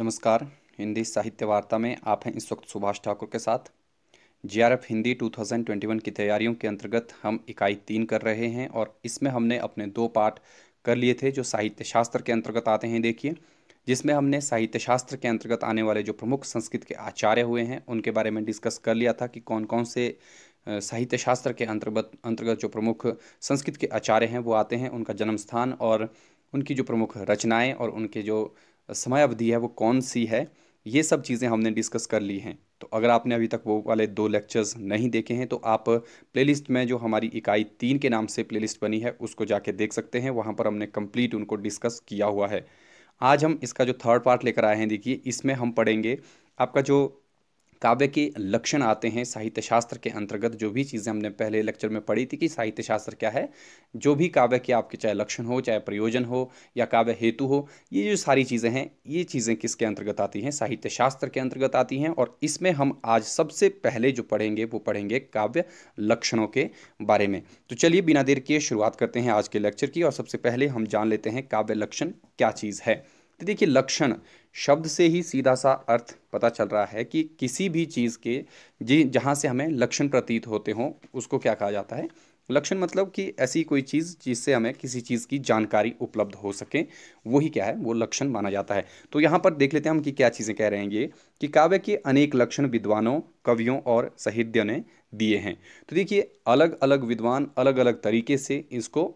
नमस्कार हिंदी साहित्य वार्ता में आप हैं इस वक्त सुभाष ठाकुर के साथ जीआरएफ हिंदी 2021 की तैयारियों के अंतर्गत हम इकाई तीन कर रहे हैं और इसमें हमने अपने दो पाठ कर लिए थे जो साहित्य शास्त्र के अंतर्गत आते हैं देखिए जिसमें हमने साहित्य शास्त्र के अंतर्गत आने वाले जो प्रमुख संस्कृत के आचार्य हुए हैं उनके बारे में डिस्कस कर लिया था कि कौन कौन से साहित्य शास्त्र के अंतर्गत अंतर्गत जो प्रमुख संस्कृत के आचार्य हैं वो आते हैं उनका जन्म स्थान और उनकी जो प्रमुख रचनाएं और उनके जो समयावधि है वो कौन सी है ये सब चीज़ें हमने डिस्कस कर ली हैं तो अगर आपने अभी तक वो वाले दो लेक्चर्स नहीं देखे हैं तो आप प्लेलिस्ट में जो हमारी इकाई तीन के नाम से प्लेलिस्ट बनी है उसको जाके देख सकते हैं वहाँ पर हमने कंप्लीट उनको डिस्कस किया हुआ है आज हम इसका जो थर्ड पार्ट लेकर आए हैं देखिए इसमें हम पढ़ेंगे आपका जो काव्य के लक्षण आते हैं साहित्य शास्त्र के अंतर्गत जो भी चीज़ें हमने पहले लेक्चर में पढ़ी थी कि साहित्य शास्त्र क्या है जो भी काव्य के आपके चाहे लक्षण हो चाहे प्रयोजन हो या काव्य हेतु हो ये जो सारी चीज़ें हैं ये चीज़ें किसके अंतर्गत आती हैं साहित्य शास्त्र के अंतर्गत आती हैं और इसमें हम आज सबसे पहले जो पढ़ेंगे वो पढ़ेंगे काव्य लक्षणों के बारे में तो चलिए बिना देर किए शुरुआत करते हैं आज के लेक्चर की और सबसे पहले हम जान लेते हैं काव्य लक्षण क्या चीज़ है तो देखिए लक्षण शब्द से ही सीधा सा अर्थ पता चल रहा है कि किसी भी चीज़ के जी जहाँ से हमें लक्षण प्रतीत होते हों उसको क्या कहा जाता है लक्षण मतलब कि ऐसी कोई चीज़ जिससे हमें किसी चीज़ की जानकारी उपलब्ध हो सके वही क्या है वो लक्षण माना जाता है तो यहाँ पर देख लेते हैं हम कि क्या चीज़ें कह रहे हैं ये कि काव्य के अनेक लक्षण विद्वानों कवियों और साहित्य ने दिए हैं तो देखिए अलग अलग विद्वान अलग अलग तरीके से इसको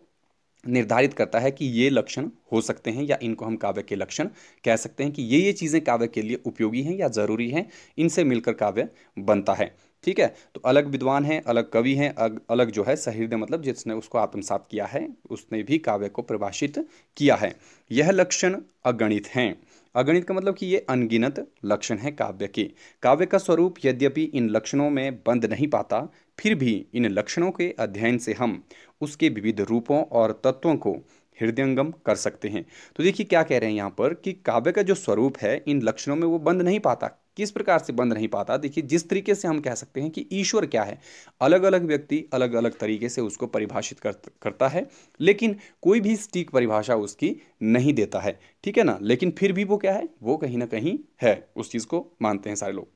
निर्धारित करता है कि ये लक्षण हो सकते हैं या इनको हम काव्य के लक्षण कह सकते हैं कि ये ये चीज़ें काव्य के लिए उपयोगी हैं या ज़रूरी हैं इनसे मिलकर काव्य बनता है ठीक है तो अलग विद्वान हैं अलग कवि हैं अलग जो है सहृदय मतलब जिसने उसको आत्मसात किया है उसने भी काव्य को प्रभाषित किया है यह लक्षण अगणित हैं अगणित का मतलब कि ये अनगिनत लक्षण है काव्य के काव्य का स्वरूप यद्यपि इन लक्षणों में बंद नहीं पाता फिर भी इन लक्षणों के अध्ययन से हम उसके विविध रूपों और तत्वों को हृदयंगम कर सकते हैं तो देखिए क्या कह रहे हैं यहाँ पर कि काव्य का जो स्वरूप है इन लक्षणों में वो बंद नहीं पाता किस प्रकार से बंद नहीं पाता देखिए जिस तरीके से हम कह सकते हैं कि ईश्वर क्या है अलग अलग व्यक्ति अलग अलग तरीके से उसको परिभाषित कर, करता है लेकिन कोई भी स्टीक परिभाषा उसकी नहीं देता है ठीक है ना लेकिन फिर भी वो क्या है वो कहीं ना कहीं है उस चीज़ को मानते हैं सारे लोग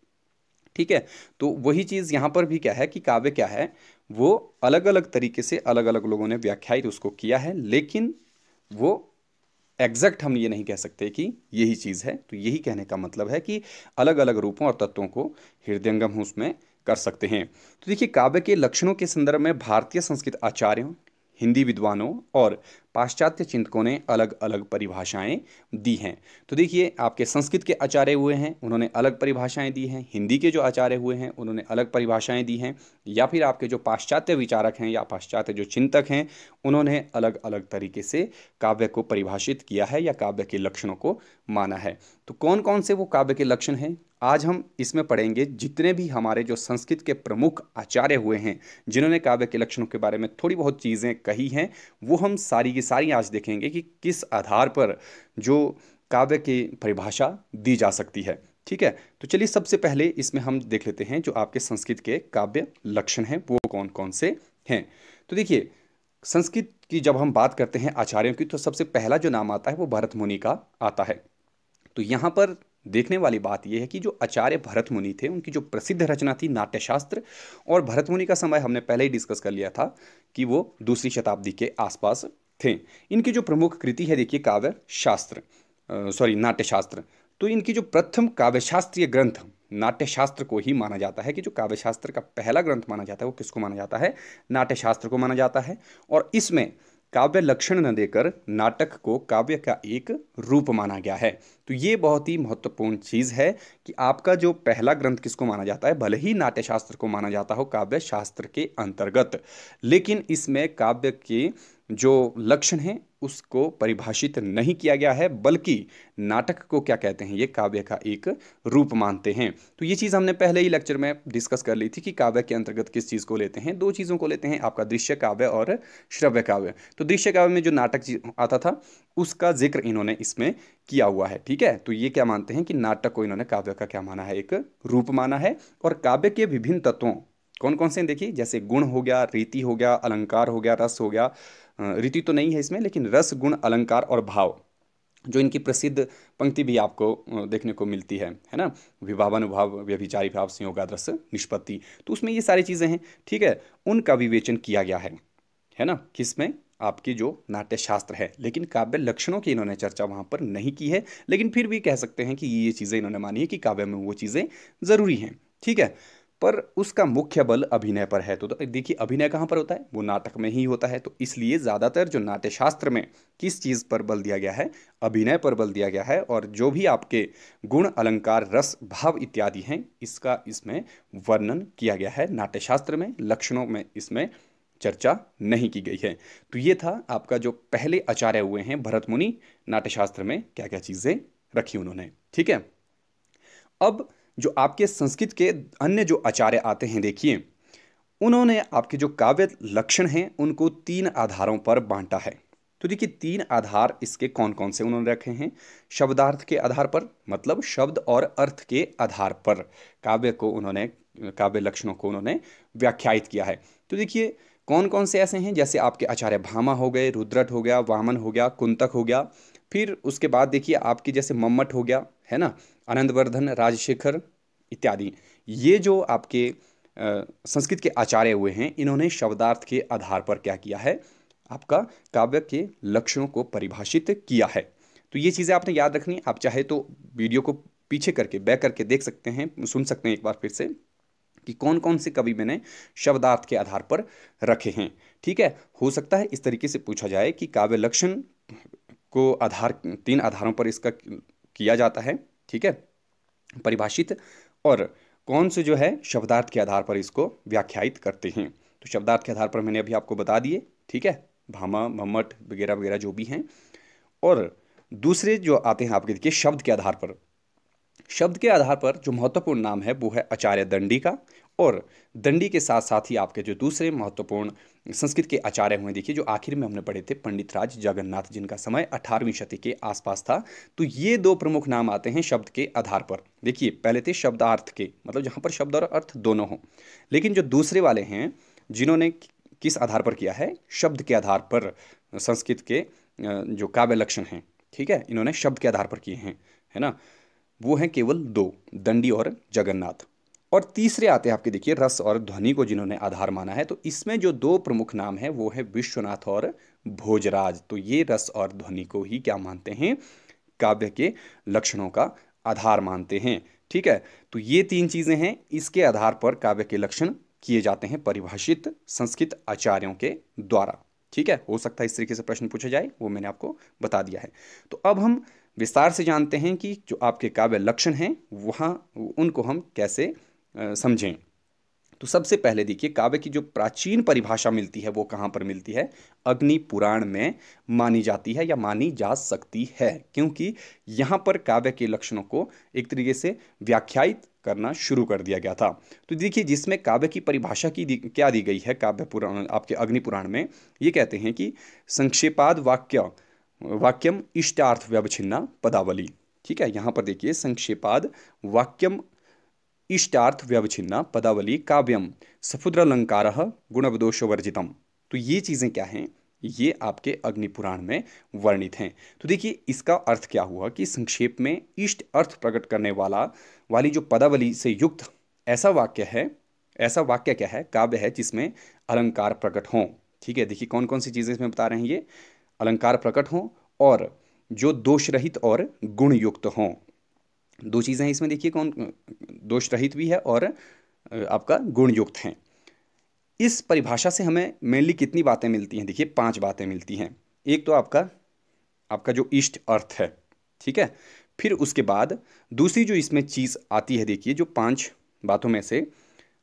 ठीक है तो वही चीज़ यहाँ पर भी क्या है कि काव्य क्या है वो अलग अलग तरीके से अलग अलग लोगों ने व्याख्यायित उसको किया है लेकिन वो एग्जैक्ट हम ये नहीं कह सकते कि यही चीज़ है तो यही कहने का मतलब है कि अलग अलग रूपों और तत्वों को हृदयंगम हम उसमें कर सकते हैं तो देखिए काव्य के लक्षणों के संदर्भ में भारतीय संस्कृत आचार्यों हिंदी विद्वानों और पाश्चात्य चिंतकों ने अलग अलग परिभाषाएं दी हैं तो देखिए आपके संस्कृत के आचार्य हुए हैं उन्होंने अलग परिभाषाएं दी हैं हिंदी के जो आचार्य हुए हैं उन्होंने अलग परिभाषाएं दी हैं या फिर आपके जो पाश्चात्य विचारक हैं या पाश्चात्य जो चिंतक हैं उन्होंने अलग अलग तरीके से काव्य को परिभाषित किया है या काव्य के लक्षणों को माना है तो कौन कौन से वो काव्य के लक्षण हैं आज हम इसमें पढ़ेंगे जितने भी हमारे जो संस्कृत के प्रमुख आचार्य हुए हैं जिन्होंने काव्य के लक्षणों के बारे में थोड़ी बहुत चीज़ें कही हैं वो हम सारी की सारी आज देखेंगे कि किस आधार पर जो काव्य की परिभाषा दी जा सकती है ठीक है तो चलिए सबसे पहले इसमें हम देख लेते हैं जो आपके संस्कृत के काव्य लक्षण हैं वो कौन कौन से हैं तो देखिए संस्कृत की जब हम बात करते हैं आचार्यों की तो सबसे पहला जो नाम आता है वो भरत मुनि का आता है तो यहाँ पर देखने वाली बात यह है कि जो आचार्य भरत मुनि थे उनकी जो प्रसिद्ध रचना थी नाट्यशास्त्र और भरत मुनि का समय हमने पहले ही डिस्कस कर लिया था कि वो दूसरी शताब्दी के आसपास थे इनकी जो प्रमुख कृति है देखिए काव्य शास्त्र सॉरी नाट्यशास्त्र तो इनकी जो प्रथम काव्यशास्त्रीय ग्रंथ नाट्यशास्त्र को ही माना जाता है कि जो काव्यशास्त्र का पहला ग्रंथ माना जाता है वो किसको माना जाता है नाट्यशास्त्र को माना जाता है और इसमें काव्य लक्षण न देकर नाटक को काव्य का एक रूप माना गया है तो ये बहुत ही महत्वपूर्ण चीज़ है कि आपका जो पहला ग्रंथ किसको माना जाता है भले ही नाट्यशास्त्र को माना जाता हो काव्य शास्त्र के अंतर्गत लेकिन इसमें काव्य के जो लक्षण हैं उसको परिभाषित नहीं किया गया है बल्कि नाटक को क्या कहते हैं ये काव्य का एक रूप मानते हैं तो ये चीज़ हमने पहले ही लेक्चर में डिस्कस कर ली थी कि काव्य के अंतर्गत किस चीज़ को लेते हैं दो चीज़ों को लेते हैं आपका दृश्य काव्य और श्रव्य काव्य तो दृश्य काव्य में जो नाटक आता था उसका जिक्र इन्होंने इसमें किया हुआ है ठीक है तो ये क्या मानते हैं कि नाटक को इन्होंने काव्य का क्या माना है एक रूप माना है और काव्य के विभिन्न तत्वों कौन कौन से देखिए जैसे गुण हो गया रीति हो गया अलंकार हो गया रस हो गया रीति तो नहीं है इसमें लेकिन रस गुण अलंकार और भाव जो इनकी प्रसिद्ध पंक्ति भी आपको देखने को मिलती है है ना विभावानुभाव व्यभिचारी भाव संयोगादृश निष्पत्ति तो उसमें ये सारी चीज़ें हैं ठीक है उनका विवेचन किया गया है है ना किसमें आपकी जो नाट्यशास्त्र है लेकिन काव्य लक्षणों की इन्होंने चर्चा वहाँ पर नहीं की है लेकिन फिर भी कह सकते हैं कि ये चीज़ें इन्होंने मानी है कि काव्य में वो चीज़ें ज़रूरी हैं ठीक है पर उसका मुख्य बल अभिनय पर है तो, तो देखिए अभिनय कहाँ पर होता है वो नाटक में ही होता है तो इसलिए ज़्यादातर जो नाट्यशास्त्र में किस चीज़ पर बल दिया गया है अभिनय पर बल दिया गया है और जो भी आपके गुण अलंकार रस भाव इत्यादि हैं इसका इसमें वर्णन किया गया है नाट्यशास्त्र में लक्षणों में इसमें चर्चा नहीं की गई है तो ये था आपका जो पहले आचार्य हुए हैं भरत मुनि नाट्यशास्त्र में क्या क्या चीज़ें रखी उन्होंने ठीक है अब जो आपके संस्कृत के अन्य जो आचार्य आते हैं देखिए उन्होंने आपके जो काव्य लक्षण हैं उनको तीन आधारों पर बांटा है तो देखिए तीन आधार इसके कौन कौन से उन्होंने रखे हैं शब्दार्थ के आधार पर मतलब शब्द और अर्थ के आधार पर काव्य को उन्होंने काव्य लक्षणों को उन्होंने व्याख्यायित किया है तो देखिए कौन कौन से ऐसे हैं जैसे आपके आचार्य भामा हो गए रुद्रट हो गया वामन हो गया कुंतक हो गया फिर उसके बाद देखिए आपकी जैसे मम्मट हो गया है ना आनंदवर्धन राजशेखर इत्यादि ये जो आपके संस्कृत के आचार्य हुए हैं इन्होंने शब्दार्थ के आधार पर क्या किया है आपका काव्य के लक्षणों को परिभाषित किया है तो ये चीज़ें आपने याद रखनी आप चाहे तो वीडियो को पीछे करके बैक करके देख सकते हैं सुन सकते हैं एक बार फिर से कि कौन कौन से कवि मैंने शब्दार्थ के आधार पर रखे हैं ठीक है हो सकता है इस तरीके से पूछा जाए कि काव्य लक्षण को आधार तीन आधारों पर इसका किया जाता है ठीक है परिभाषित और कौन से जो है शब्दार्थ के आधार पर इसको व्याख्यायित करते हैं तो शब्दार्थ के आधार पर मैंने अभी आपको बता दिए ठीक है भामा भम्मट वगैरह वगैरह जो भी हैं और दूसरे जो आते हैं आपके देखिए शब्द के आधार पर शब्द के आधार पर जो महत्वपूर्ण नाम है वो है आचार्य दंडी का और दंडी के साथ साथ ही आपके जो दूसरे महत्वपूर्ण संस्कृत के आचार्य हुए देखिए जो आखिर में हमने पढ़े थे पंडित राज जगन्नाथ जिनका समय 18वीं शती के आसपास था तो ये दो प्रमुख नाम आते हैं शब्द के आधार पर देखिए पहले थे शब्दार्थ के मतलब जहाँ पर शब्द और अर्थ दोनों हों लेकिन जो दूसरे वाले हैं जिन्होंने किस आधार पर किया है शब्द के आधार पर संस्कृत के जो काव्य लक्षण हैं ठीक है इन्होंने शब्द के आधार पर किए हैं है ना वो हैं केवल दो दंडी और जगन्नाथ और तीसरे आते हैं आपके देखिए रस और ध्वनि को जिन्होंने आधार माना है तो इसमें जो दो प्रमुख नाम है वो है विश्वनाथ और भोजराज तो ये रस और ध्वनि को ही क्या मानते हैं काव्य के लक्षणों का आधार मानते हैं ठीक है तो ये तीन चीज़ें हैं इसके आधार पर काव्य के लक्षण किए जाते हैं परिभाषित संस्कृत आचार्यों के द्वारा ठीक है हो सकता है इस तरीके से प्रश्न पूछा जाए वो मैंने आपको बता दिया है तो अब हम विस्तार से जानते हैं कि जो आपके काव्य लक्षण हैं वहाँ उनको हम कैसे समझें तो सबसे पहले देखिए काव्य की जो प्राचीन परिभाषा मिलती है वो कहाँ पर मिलती है अग्नि पुराण में मानी जाती है या मानी जा सकती है क्योंकि यहाँ पर काव्य के लक्षणों को एक तरीके से व्याख्यायित करना शुरू कर दिया गया था तो देखिए जिसमें काव्य की परिभाषा की क्या दी गई है काव्य पुराण आपके अग्नि पुराण में ये कहते हैं कि संक्षेपाद वाक्य वाक्यम इष्टार्थ व्यवच्छिन्ना पदावली ठीक है यहाँ पर देखिए संक्षेपाद वाक्यम इष्टार्थ पदावली काव्यम सफुद्रलंकार गुणवदोषवर्जितम तो ये चीज़ें क्या हैं ये आपके अग्निपुराण में वर्णित हैं तो देखिए इसका अर्थ क्या हुआ कि संक्षेप में इष्ट अर्थ प्रकट करने वाला वाली जो पदावली से युक्त ऐसा वाक्य है ऐसा वाक्य क्या है काव्य है जिसमें अलंकार प्रकट हों ठीक है देखिए कौन कौन सी चीज़ें इसमें बता रहे हैं ये अलंकार प्रकट हों और जो दोष रहित और गुणयुक्त हों दो चीज़ें हैं इसमें देखिए कौन दोष रहित भी है और आपका गुणयुक्त हैं इस परिभाषा से हमें मेनली कितनी बातें मिलती हैं देखिए पांच बातें मिलती हैं एक तो आपका आपका जो इष्ट अर्थ है ठीक है फिर उसके बाद दूसरी जो इसमें चीज़ आती है देखिए जो पांच बातों में से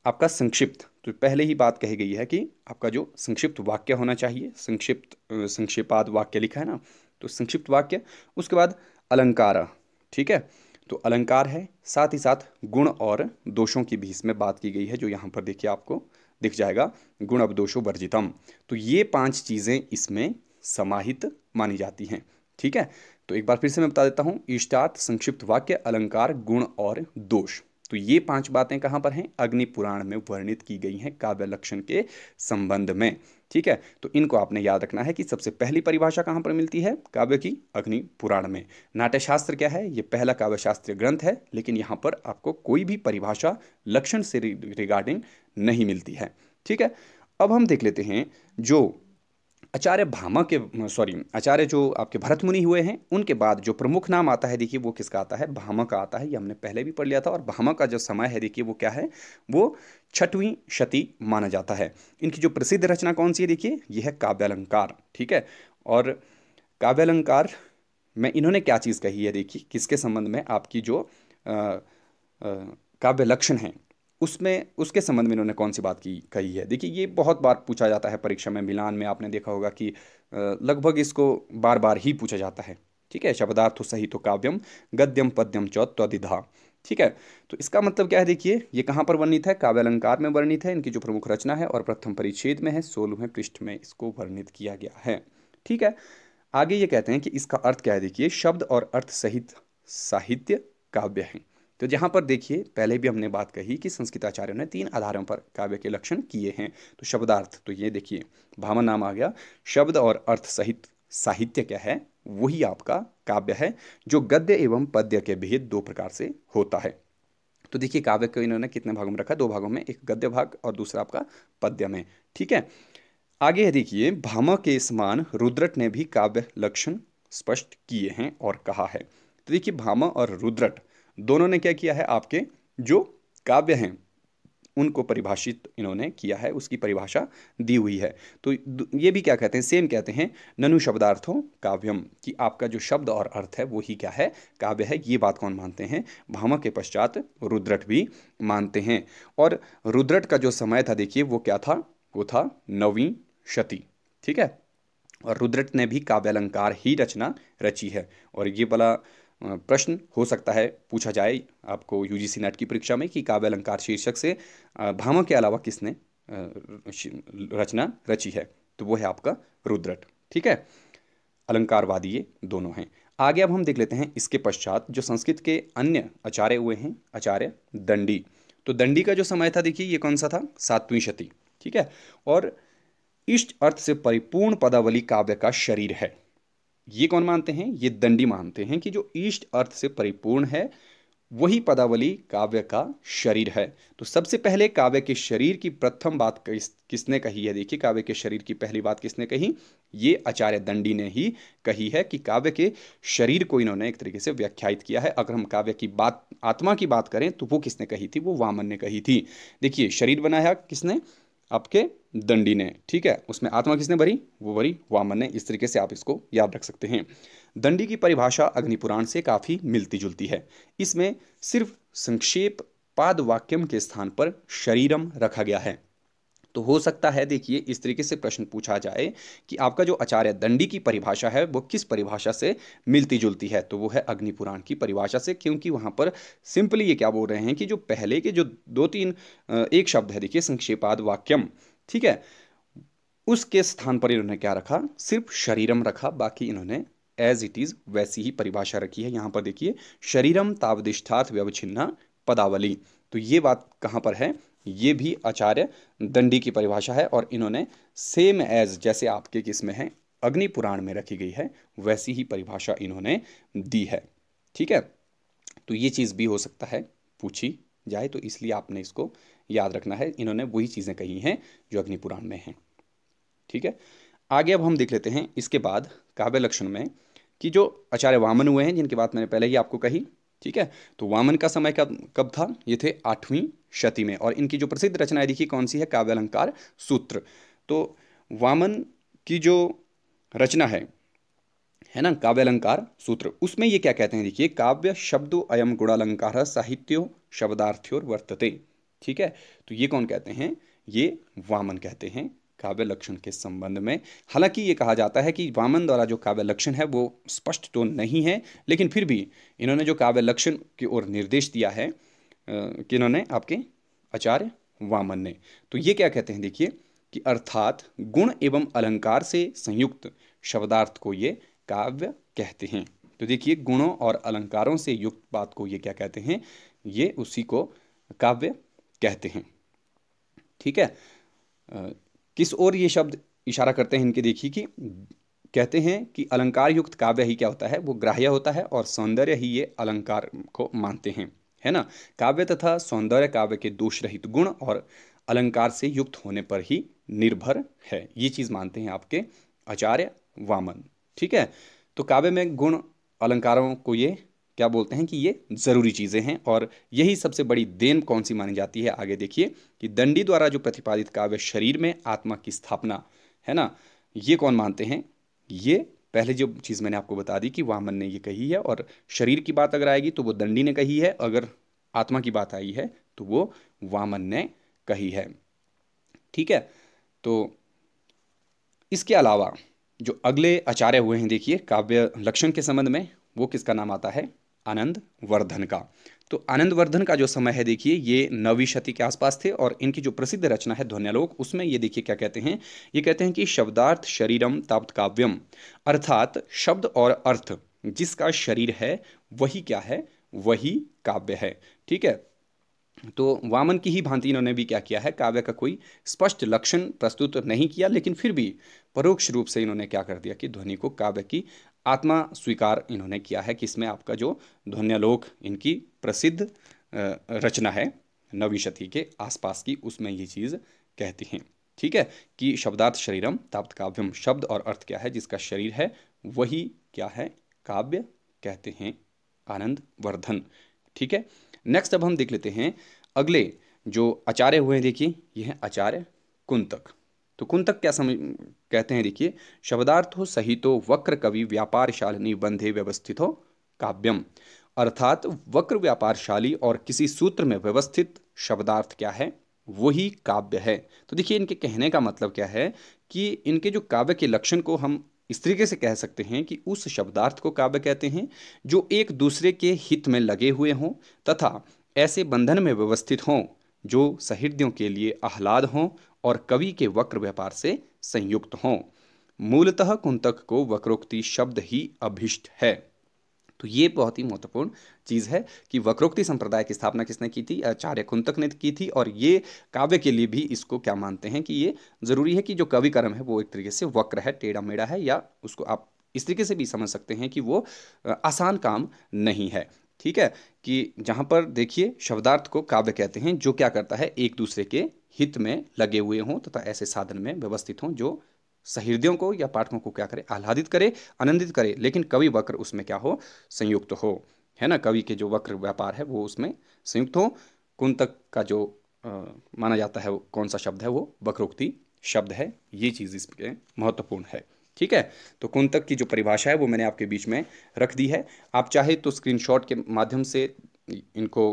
आपका संक्षिप्त तो पहले ही बात कही गई है कि आपका जो संक्षिप्त वाक्य होना चाहिए संक्षिप्त संक्षेपाद वाक्य लिखा है ना तो संक्षिप्त वाक्य उसके बाद अलंकार ठीक है तो अलंकार है साथ ही साथ गुण और दोषों की भी इसमें बात की गई है जो यहाँ पर देखिए आपको दिख जाएगा गुण दोषो वर्जितम तो ये पांच चीज़ें इसमें समाहित मानी जाती हैं ठीक है तो एक बार फिर से मैं बता देता हूँ इष्टार्थ संक्षिप्त वाक्य अलंकार गुण और दोष तो ये पांच बातें कहाँ पर हैं अग्नि पुराण में वर्णित की गई हैं काव्य लक्षण के संबंध में ठीक है तो इनको आपने याद रखना है कि सबसे पहली परिभाषा कहाँ पर मिलती है काव्य की अग्नि पुराण में नाट्यशास्त्र क्या है ये पहला काव्य शास्त्रीय ग्रंथ है लेकिन यहाँ पर आपको कोई भी परिभाषा लक्षण से रिगार्डिंग नहीं मिलती है ठीक है अब हम देख लेते हैं जो आचार्य भामा के सॉरी आचार्य जो आपके भरत मुनि हुए हैं उनके बाद जो प्रमुख नाम आता है देखिए वो किसका आता है भामा का आता है ये हमने पहले भी पढ़ लिया था और भामा का जो समय है देखिए वो क्या है वो छठवीं शती माना जाता है इनकी जो प्रसिद्ध रचना कौन सी है देखिए ये है काव्यालंकार ठीक है और काव्यालंकार में इन्होंने क्या चीज़ कही है देखिए किसके संबंध में आपकी जो काव्य लक्षण हैं उसमें उसके संबंध में इन्होंने कौन सी बात की कही है देखिए ये बहुत बार पूछा जाता है परीक्षा में मिलान में आपने देखा होगा कि लगभग इसको बार बार ही पूछा जाता है ठीक है शब्दार्थ सही तो काव्यम गद्यम पद्यम चौत्विधा ठीक है तो इसका मतलब क्या है देखिए ये कहाँ पर वर्णित है काव्य अलंकार में वर्णित है इनकी जो प्रमुख रचना है और प्रथम परिच्छेद में है सोलहवें पृष्ठ में इसको वर्णित किया गया है ठीक है आगे ये कहते हैं कि इसका अर्थ क्या है देखिए शब्द और अर्थ सहित साहित्य काव्य है तो जहाँ पर देखिए पहले भी हमने बात कही कि संस्कृताचार्य ने तीन आधारों पर काव्य के लक्षण किए हैं तो शब्दार्थ तो ये देखिए भावन नाम आ गया शब्द और अर्थ सहित साहित्य क्या है वही आपका काव्य है जो गद्य एवं पद्य के भेद दो प्रकार से होता है तो देखिए काव्य को इन्होंने कितने भागों में रखा दो भागों में एक गद्य भाग और दूसरा आपका पद्य में ठीक है आगे है देखिए भामा के समान रुद्रट ने भी काव्य लक्षण स्पष्ट किए हैं और कहा है तो देखिए भामा और रुद्रट दोनों ने क्या किया है आपके जो काव्य हैं उनको परिभाषित इन्होंने किया है उसकी परिभाषा दी हुई है तो ये भी क्या कहते हैं सेम कहते हैं ननु शब्दार्थों काव्यम कि आपका जो शब्द और अर्थ है वो ही क्या है काव्य है ये बात कौन मानते हैं भामा के पश्चात रुद्रट भी मानते हैं और रुद्रट का जो समय था देखिए वो क्या था वो था नवी शती ठीक है और रुद्रट ने भी काव्यालंकार ही रचना रची है और ये वाला प्रश्न हो सकता है पूछा जाए आपको यू जी नेट की परीक्षा में कि काव्य अलंकार शीर्षक से भामा के अलावा किसने रचना रची है तो वो है आपका रुद्रट ठीक है अलंकारवादी ये दोनों हैं आगे अब हम देख लेते हैं इसके पश्चात जो संस्कृत के अन्य आचार्य हुए हैं आचार्य दंडी तो दंडी का जो समय था देखिए ये कौन सा था सातवीं शती ठीक है और इष्ट अर्थ से परिपूर्ण पदावली काव्य का शरीर है ये कौन मानते हैं ये दंडी मानते हैं कि जो ईष्ट अर्थ से परिपूर्ण है वही पदावली काव्य का शरीर है तो सबसे पहले काव्य के शरीर की प्रथम बात किस किसने कही है देखिए काव्य के शरीर की पहली बात किसने कही ये आचार्य दंडी ने ही कही है कि काव्य के शरीर को इन्होंने एक तरीके से व्याख्यात किया है अगर हम काव्य की बात आत्मा की बात करें तो वो किसने कही थी वो वामन ने कही थी देखिए शरीर बनाया किसने आपके दंडी ने ठीक है उसमें आत्मा किसने भरी वो भरी वामन ने इस तरीके से आप इसको याद रख सकते हैं दंडी की परिभाषा अग्निपुराण से काफ़ी मिलती जुलती है इसमें सिर्फ संक्षेप पाद वाक्यम के स्थान पर शरीरम रखा गया है तो हो सकता है देखिए इस तरीके से प्रश्न पूछा जाए कि आपका जो आचार्य दंडी की परिभाषा है वो किस परिभाषा से मिलती जुलती है तो वो है अग्निपुराण की परिभाषा से क्योंकि वहाँ पर सिंपली ये क्या बोल रहे हैं कि जो पहले के जो दो तीन एक शब्द है देखिए संक्षेपाद वाक्यम ठीक है उसके स्थान पर इन्होंने क्या रखा सिर्फ शरीरम रखा बाकी इन्होंने एज इट इज़ वैसी ही परिभाषा रखी है यहाँ पर देखिए शरीरम तावदिष्ठार्थ व्यवच्छिन्ना पदावली तो ये बात कहाँ पर है ये भी आचार्य दंडी की परिभाषा है और इन्होंने सेम एज जैसे आपके किस में है अग्नि पुराण में रखी गई है वैसी ही परिभाषा इन्होंने दी है ठीक है तो ये चीज़ भी हो सकता है पूछी जाए तो इसलिए आपने इसको याद रखना है इन्होंने वही चीज़ें कही हैं जो अग्नि पुराण में हैं ठीक है आगे अब हम देख लेते हैं इसके बाद काव्य लक्षण में कि जो आचार्य वामन हुए हैं जिनकी बात मैंने पहले ही आपको कही ठीक है तो वामन का समय कब कब था ये थे आठवीं क्षति में और इनकी जो प्रसिद्ध रचना है देखिए कौन सी है अलंकार सूत्र तो वामन की जो रचना है है ना अलंकार सूत्र उसमें ये क्या कहते हैं देखिए काव्य शब्द अयम गुणालंकार साहित्यो शब्दार्थ्योर वर्तते ठीक है तो ये कौन कहते हैं ये वामन कहते हैं काव्य लक्षण के संबंध में हालांकि ये कहा जाता है कि वामन द्वारा जो काव्य लक्षण है वो स्पष्ट तो नहीं है लेकिन फिर भी इन्होंने जो काव्य लक्षण की ओर निर्देश दिया है किन्होंने आपके आचार्य वामन ने तो ये क्या कहते हैं देखिए कि अर्थात गुण एवं अलंकार से संयुक्त शब्दार्थ को ये काव्य कहते हैं तो देखिए गुणों और अलंकारों से युक्त बात को ये क्या कहते हैं ये उसी को काव्य कहते हैं ठीक है किस ओर ये शब्द इशारा करते हैं इनके देखिए कि कहते हैं कि अलंकार युक्त काव्य ही क्या होता है वो ग्राह्य होता है और सौंदर्य ही ये अलंकार को मानते हैं है ना काव्य तथा सौंदर्य काव्य के दोषरहित गुण और अलंकार से युक्त होने पर ही निर्भर है ये चीज़ मानते हैं आपके आचार्य वामन ठीक है तो काव्य में गुण अलंकारों को ये क्या बोलते हैं कि ये ज़रूरी चीज़ें हैं और यही सबसे बड़ी देन कौन सी मानी जाती है आगे देखिए कि दंडी द्वारा जो प्रतिपादित काव्य शरीर में आत्मा की स्थापना है ना ये कौन मानते हैं ये पहले जो चीज़ मैंने आपको बता दी कि वामन ने ये कही है और शरीर की बात अगर आएगी तो वो दंडी ने कही है अगर आत्मा की बात आई है तो वो वामन ने कही है ठीक है तो इसके अलावा जो अगले आचार्य हुए हैं देखिए काव्य लक्षण के संबंध में वो किसका नाम आता है आनंद वर्धन का तो आनंदवर्धन का जो समय है देखिए ये नवी शती के आसपास थे और इनकी जो प्रसिद्ध रचना है ध्वनियालोक उसमें ये देखिए क्या कहते हैं ये कहते हैं कि शब्दार्थ शरीरम ताप्त काव्यम अर्थात शब्द और अर्थ जिसका शरीर है वही क्या है वही काव्य है ठीक है तो वामन की ही भांति इन्होंने भी क्या किया है काव्य का कोई स्पष्ट लक्षण प्रस्तुत नहीं किया लेकिन फिर भी परोक्ष रूप से इन्होंने क्या कर दिया कि ध्वनि को काव्य की आत्मा स्वीकार इन्होंने किया है कि इसमें आपका जो ध्वन्यालोक इनकी प्रसिद्ध रचना है नवी शती के आसपास की उसमें ये चीज़ कहती हैं ठीक है कि शब्दार्थ शरीरम ताप्त काव्यम शब्द और अर्थ क्या है जिसका शरीर है वही क्या है काव्य कहते हैं आनंद वर्धन ठीक है नेक्स्ट अब हम देख लेते हैं अगले जो आचार्य हुए हैं देखिए ये हैं आचार्य कुंतक तो कुंतक क्या समझ कहते हैं देखिए शब्दार्थ हो तो वक्र कवि व्यापारशालिनी बंधे व्यवस्थित हो काव्यम अर्थात वक्र व्यापारशाली और किसी सूत्र में व्यवस्थित शब्दार्थ क्या है वही काव्य है तो देखिए इनके कहने का मतलब क्या है कि इनके जो काव्य के लक्षण को हम इस तरीके से कह सकते हैं कि उस शब्दार्थ को काव्य कहते हैं जो एक दूसरे के हित में लगे हुए हों तथा ऐसे बंधन में व्यवस्थित हों जो सहृदयों के लिए आह्लाद हों और कवि के वक्र व्यापार से संयुक्त हों मूलतः कुंतक को वक्रोक्ति शब्द ही अभिष्ट है तो ये बहुत ही महत्वपूर्ण चीज़ है कि वक्रोक्ति संप्रदाय की स्थापना किसने की थी आचार्य कुंतक ने की थी और ये काव्य के लिए भी इसको क्या मानते हैं कि ये ज़रूरी है कि जो कवि कर्म है वो एक तरीके से वक्र है टेढ़ा मेढ़ा है या उसको आप इस तरीके से भी समझ सकते हैं कि वो आसान काम नहीं है ठीक है कि जहाँ पर देखिए शब्दार्थ को काव्य कहते हैं जो क्या करता है एक दूसरे के हित में लगे हुए हों तथा ऐसे साधन में व्यवस्थित हों जो सहृदयों को या पाठकों को क्या करे आह्लादित करे आनंदित करे लेकिन कवि वक्र उसमें क्या हो संयुक्त हो है ना कवि के जो वक्र व्यापार है वो उसमें संयुक्त हो कुंतक का जो आ, माना जाता है कौन सा शब्द है वो वक्रोक्ति शब्द है ये चीज़ इसके महत्वपूर्ण है ठीक है तो कुंतक की जो परिभाषा है वो मैंने आपके बीच में रख दी है आप चाहे तो स्क्रीनशॉट के माध्यम से इनको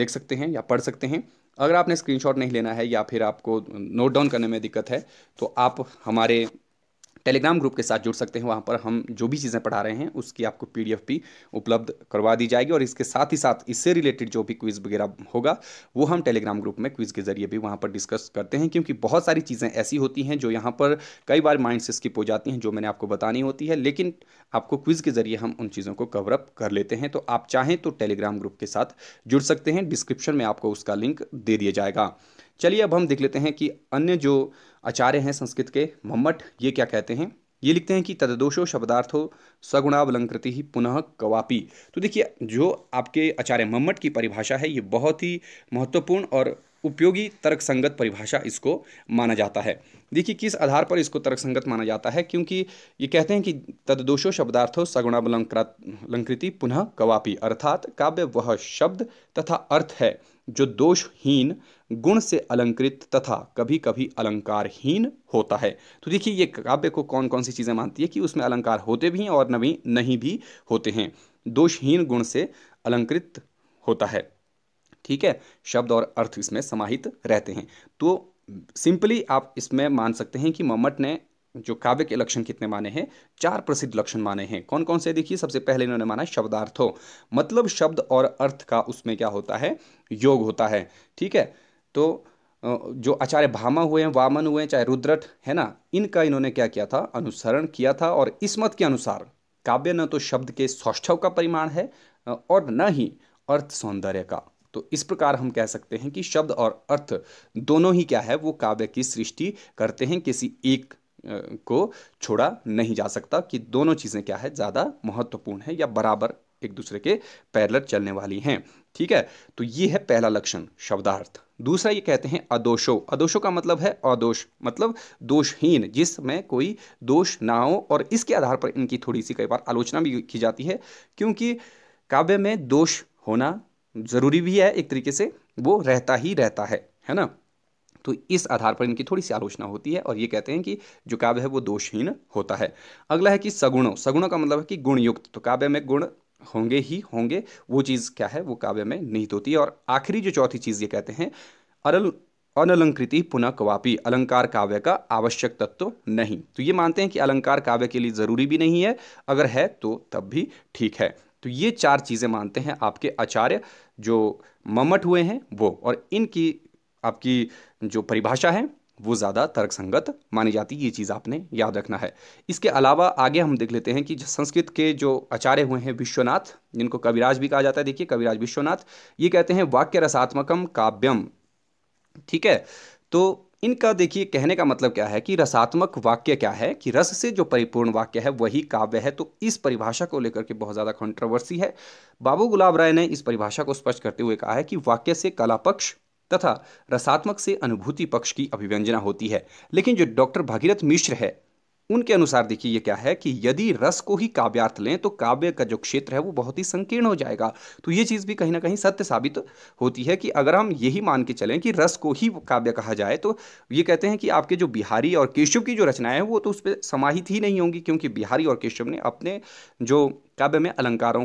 देख सकते हैं या पढ़ सकते हैं अगर आपने स्क्रीनशॉट नहीं लेना है या फिर आपको नोट डाउन करने में दिक्कत है तो आप हमारे टेलीग्राम ग्रुप के साथ जुड़ सकते हैं वहाँ पर हम जो भी चीज़ें पढ़ा रहे हैं उसकी आपको पी डी भी उपलब्ध करवा दी जाएगी और इसके साथ ही साथ इससे रिलेटेड जो भी क्विज़ वगैरह होगा वो हम टेलीग्राम ग्रुप में क्विज़ के जरिए भी वहाँ पर डिस्कस करते हैं क्योंकि बहुत सारी चीज़ें ऐसी होती हैं जो यहाँ पर कई बार माइंड से स्किप हो जाती हैं जो मैंने आपको बतानी होती है लेकिन आपको क्विज़ के जरिए हम उन चीज़ों को कवरअप कर लेते हैं तो आप चाहें तो टेलीग्राम ग्रुप के साथ जुड़ सकते हैं डिस्क्रिप्शन में आपको उसका लिंक दे दिया जाएगा चलिए अब हम देख लेते हैं कि अन्य जो आचार्य हैं संस्कृत के मम्मठ ये क्या कहते हैं ये लिखते हैं कि तददोषो शब्दार्थो सगुणावलंकृति ही पुनः कवापी तो देखिए जो आपके आचार्य मम्मट की परिभाषा है ये बहुत ही महत्वपूर्ण और उपयोगी तर्कसंगत परिभाषा इसको माना जाता है देखिए किस आधार पर इसको तर्कसंगत माना जाता है क्योंकि ये कहते हैं कि तददोषो शब्दार्थो सगुणावलंकृति पुनः कवापी अर्थात काव्य वह शब्द तथा अर्थ है जो दोषहीन गुण से अलंकृत तथा कभी कभी अलंकारहीन होता है तो देखिए ये काव्य को कौन कौन सी चीज़ें मानती है कि उसमें अलंकार होते भी हैं और नवी नहीं भी होते हैं दोषहीन गुण से अलंकृत होता है ठीक है शब्द और अर्थ इसमें समाहित रहते हैं तो सिंपली आप इसमें मान सकते हैं कि मम्मट ने जो काव्य के लक्षण कितने माने हैं चार प्रसिद्ध लक्षण माने हैं कौन कौन से देखिए सबसे पहले इन्होंने माना शब्दार्थों मतलब शब्द और अर्थ का उसमें क्या होता है योग होता है ठीक है तो जो आचार्य भामा हुए हैं वामन हुए हैं चाहे रुद्रट है ना इनका इन्होंने क्या किया था अनुसरण किया था और इस मत के अनुसार काव्य न तो शब्द के सौष्ठव का परिमाण है और न ही अर्थ सौंदर्य का तो इस प्रकार हम कह सकते हैं कि शब्द और अर्थ दोनों ही क्या है वो काव्य की सृष्टि करते हैं किसी एक को छोड़ा नहीं जा सकता कि दोनों चीज़ें क्या है ज़्यादा महत्वपूर्ण है या बराबर एक दूसरे के पैरलर चलने वाली हैं ठीक है तो ये है पहला लक्षण शब्दार्थ दूसरा ये कहते हैं अदोषो अदोषो का मतलब है अदोष मतलब दोषहीन जिसमें कोई दोष ना हो और इसके आधार पर इनकी थोड़ी सी कई बार आलोचना भी की जाती है क्योंकि काव्य में दोष होना ज़रूरी भी है एक तरीके से वो रहता ही रहता है है ना तो इस आधार पर इनकी थोड़ी सी आलोचना होती है और ये कहते हैं कि जो काव्य है वो दोषहीन होता है अगला है कि सगुणों सगुणों का मतलब है कि गुणयुक्त तो काव्य में गुण होंगे ही होंगे वो चीज़ क्या है वो काव्य में निहित होती है और आखिरी जो चौथी चीज़ ये कहते हैं अरल अनलंकृति पुनः कवापी अलंकार काव्य का आवश्यक तत्व नहीं तो ये मानते हैं कि अलंकार काव्य के लिए ज़रूरी भी नहीं है अगर है तो तब भी ठीक है तो ये चार चीज़ें मानते हैं आपके आचार्य जो ममट हुए हैं वो और इनकी आपकी जो परिभाषा है वो ज़्यादा तर्कसंगत मानी जाती ये चीज़ आपने याद रखना है इसके अलावा आगे हम देख लेते हैं कि संस्कृत के जो आचार्य हुए हैं विश्वनाथ जिनको कविराज भी कहा जाता है देखिए कविराज विश्वनाथ ये कहते हैं वाक्य रसात्मकम काव्यम ठीक है तो इनका देखिए कहने का मतलब क्या है कि रसात्मक वाक्य क्या है कि रस से जो परिपूर्ण वाक्य है वही काव्य है तो इस परिभाषा को लेकर के बहुत ज़्यादा कंट्रोवर्सी है बाबू गुलाब राय ने इस परिभाषा को स्पष्ट करते हुए कहा है कि वाक्य से कला पक्ष तथा रसात्मक से अनुभूति पक्ष की अभिव्यंजना होती है लेकिन जो डॉक्टर भागीरथ मिश्र है उनके अनुसार देखिए ये क्या है कि यदि रस को ही काव्यार्थ लें तो काव्य का जो क्षेत्र है वो बहुत ही संकीर्ण हो जाएगा तो ये चीज़ भी कहीं ना कहीं सत्य साबित होती है कि अगर हम यही मान के चलें कि रस को ही काव्य कहा जाए तो ये कहते हैं कि आपके जो बिहारी और केशव की जो रचनाएं हैं वो तो उस पर समाहित ही नहीं होंगी क्योंकि बिहारी और केशव ने अपने जो काव्य में अलंकारों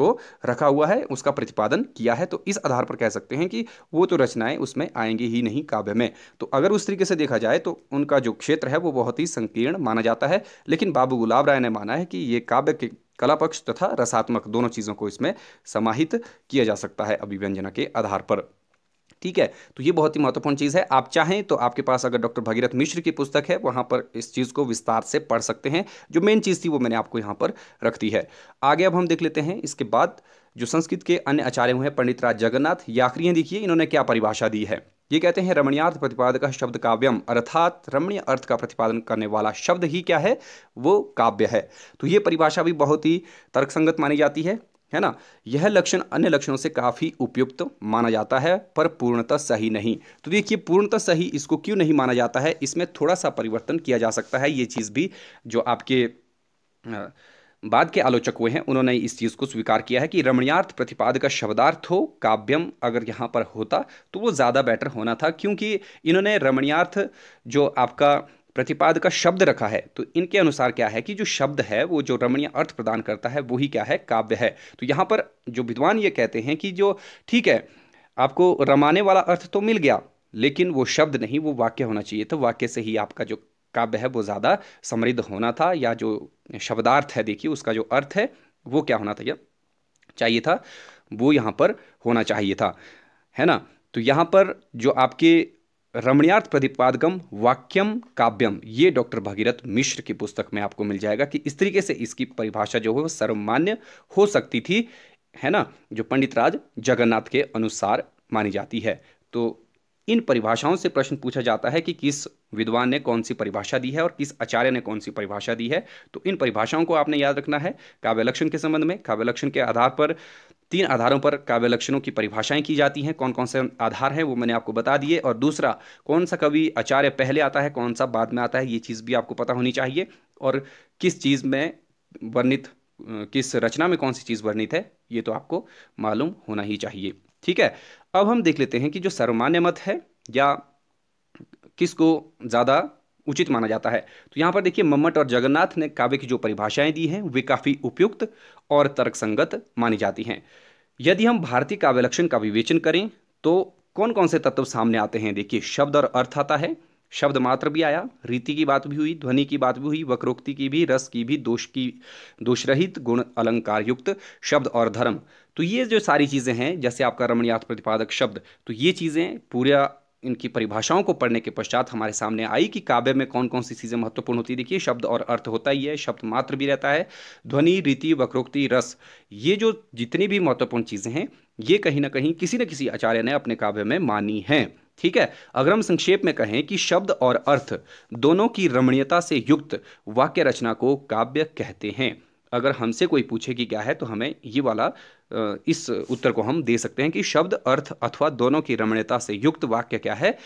को रखा हुआ है उसका प्रतिपादन किया है तो इस आधार पर कह सकते हैं कि वो तो रचनाएं उसमें आएंगी ही नहीं काव्य में तो अगर उस तरीके से देखा जाए तो उनका जो क्षेत्र है वो बहुत ही संकीर्ण माना जाता है लेकिन बाबू गुलाब राय ने माना है कि ये काव्य के कला पक्ष तथा रसात्मक दोनों चीज़ों को इसमें समाहित किया जा सकता है अभिव्यंजना के आधार पर ठीक है तो ये बहुत ही महत्वपूर्ण चीज़ है आप चाहें तो आपके पास अगर डॉक्टर भगीरथ मिश्र की पुस्तक है वहाँ पर इस चीज़ को विस्तार से पढ़ सकते हैं जो मेन चीज़ थी वो मैंने आपको यहाँ पर रख दी है आगे अब हम देख लेते हैं इसके बाद जो संस्कृत के अन्य आचार्य हुए हैं पंडित राज जगन्नाथ याक्रियाँ देखिए इन्होंने क्या परिभाषा दी है ये कहते हैं रमणीयार्थ प्रतिपादक का शब्द काव्यम अर्थात रमणीय अर्थ का प्रतिपादन करने वाला शब्द ही क्या है वो काव्य है तो ये परिभाषा भी बहुत ही तर्कसंगत मानी जाती है है ना यह लक्षण अन्य लक्षणों से काफ़ी उपयुक्त माना जाता है पर पूर्णतः सही नहीं तो देखिए पूर्णतः सही इसको क्यों नहीं माना जाता है इसमें थोड़ा सा परिवर्तन किया जा सकता है ये चीज़ भी जो आपके बाद के आलोचक हुए हैं उन्होंने इस चीज़ को स्वीकार किया है कि रमणीयार्थ प्रतिपाद का शब्दार्थ हो काव्यम अगर यहाँ पर होता तो वो ज़्यादा बेटर होना था क्योंकि इन्होंने रमणीयार्थ जो आपका प्रतिपाद का शब्द रखा है तो इनके अनुसार क्या है कि जो शब्द है वो जो रमणीय अर्थ प्रदान करता है वही क्या है काव्य है तो यहाँ पर जो विद्वान ये कहते हैं कि जो ठीक है आपको रमाने वाला अर्थ तो मिल गया लेकिन वो शब्द नहीं वो वाक्य होना चाहिए तो वाक्य से ही आपका जो काव्य है वो ज़्यादा समृद्ध होना था या जो शब्दार्थ है देखिए उसका जो अर्थ है वो क्या होना था चाहिए था वो यहाँ पर होना चाहिए था है ना तो यहाँ पर जो आपके रमणीयार्थ प्रतिपादगम वाक्यम काव्यम ये डॉक्टर भगीरथ मिश्र की पुस्तक में आपको मिल जाएगा कि इस तरीके से इसकी परिभाषा जो है वो सर्वमान्य हो सकती थी है ना जो पंडित राज जगन्नाथ के अनुसार मानी जाती है तो इन परिभाषाओं से प्रश्न पूछा जाता है कि किस विद्वान ने कौन सी परिभाषा दी है और किस आचार्य ने कौन सी परिभाषा दी है तो इन परिभाषाओं को आपने याद रखना है काव्यलक्षण के संबंध में काव्यलक्षण के आधार पर तीन आधारों पर काव्य लक्षणों की परिभाषाएं की जाती हैं कौन कौन से आधार हैं वो मैंने आपको बता दिए और दूसरा कौन सा कवि आचार्य पहले आता है कौन सा बाद में आता है ये चीज़ भी आपको पता होनी चाहिए और किस चीज़ में वर्णित किस रचना में कौन सी चीज़ वर्णित है ये तो आपको मालूम होना ही चाहिए ठीक है अब हम देख लेते हैं कि जो सर्वमान्य मत है या किसको ज़्यादा उचित माना जाता है तो यहाँ पर देखिए मम्मट और जगन्नाथ ने काव्य की जो परिभाषाएं दी हैं वे काफ़ी उपयुक्त और तर्कसंगत मानी जाती हैं यदि हम भारतीय काव्य लक्षण का विवेचन करें तो कौन कौन से तत्व सामने आते हैं देखिए शब्द और अर्थ आता है शब्द मात्र भी आया रीति की बात भी हुई ध्वनि की बात भी हुई वक्रोक्ति की भी रस की भी दोष की दोषरहित गुण अलंकार युक्त शब्द और धर्म तो ये जो सारी चीज़ें हैं जैसे आपका रमणीयार्थ प्रतिपादक शब्द तो ये चीज़ें पूरा इनकी परिभाषाओं को पढ़ने के पश्चात हमारे सामने आई कि काव्य में कौन कौन सी चीज़ें महत्वपूर्ण होती है देखिए शब्द और अर्थ होता ही है शब्द मात्र भी रहता है ध्वनि रीति वक्रोक्ति रस ये जो जितनी भी महत्वपूर्ण चीज़ें हैं ये कहीं ना कहीं किसी न किसी आचार्य ने अपने काव्य में मानी हैं ठीक है अगर हम संक्षेप में कहें कि शब्द और अर्थ दोनों की रमणीयता से युक्त वाक्य रचना को काव्य कहते हैं अगर हमसे कोई पूछे कि क्या है तो हमें ये वाला इस उत्तर को हम दे सकते हैं कि शब्द अर्थ अथवा दोनों की रमणीयता से युक्त वाक्य क्या है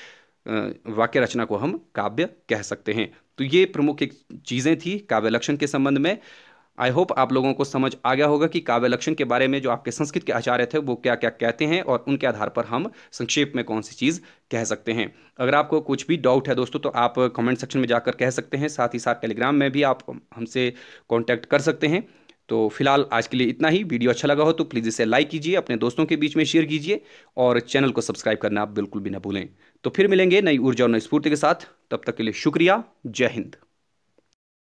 वाक्य रचना को हम काव्य कह सकते हैं तो ये प्रमुख एक चीज़ें थी काव्य लक्षण के संबंध में आई होप आप लोगों को समझ आ गया होगा कि काव्य लक्षण के बारे में जो आपके संस्कृत के आचार्य थे वो क्या क्या कहते हैं और उनके आधार पर हम संक्षेप में कौन सी चीज़ कह सकते हैं अगर आपको कुछ भी डाउट है दोस्तों तो आप कमेंट सेक्शन में जाकर कह सकते हैं साथ ही साथ टेलीग्राम में भी आप हमसे कॉन्टैक्ट कर सकते हैं तो फिलहाल आज के लिए इतना ही वीडियो अच्छा लगा हो तो प्लीज़ इसे लाइक कीजिए अपने दोस्तों के बीच में शेयर कीजिए और चैनल को सब्सक्राइब करना आप बिल्कुल भी ना भूलें तो फिर मिलेंगे नई ऊर्जा और नई स्फूर्ति के साथ तब तक के लिए शुक्रिया जय हिंद